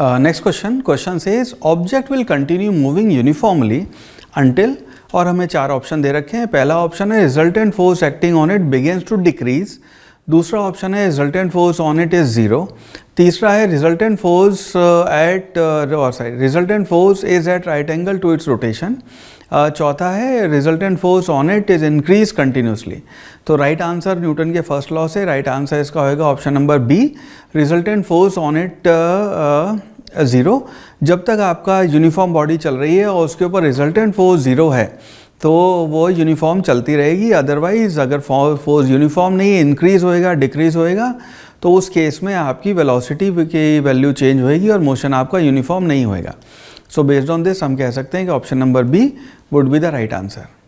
next question question से इस object will continue moving uniformly until और हमें चार ऑप्शन दे रखे हैं पहला ऑप्शन है resultant force acting on it begins to decrease दूसरा ऑप्शन है resultant force on it is zero तीसरा है resultant force at sorry resultant force is at right angle to its rotation चौथा है resultant force on it is increase continuously तो right answer Newton के first law से right answer इसका होगा option number B resultant force on it zero जब तक आपका यूनिफॉर्म बॉडी चल रही है और उसके ऊपर रिजल्टेंट फोर्स ज़ीरो है तो वो यूनिफॉर्म चलती रहेगी अदरवाइज़ अगर फोर्स यूनिफॉर्म नहीं इंक्रीज़ होएगा डिक्रीज़ होएगा तो उस केस में आपकी वेलोसिटी की वैल्यू चेंज होएगी और मोशन आपका यूनिफॉर्म नहीं होएगा सो बेस्ड ऑन दिस हम कह सकते हैं कि option number B would be the right answer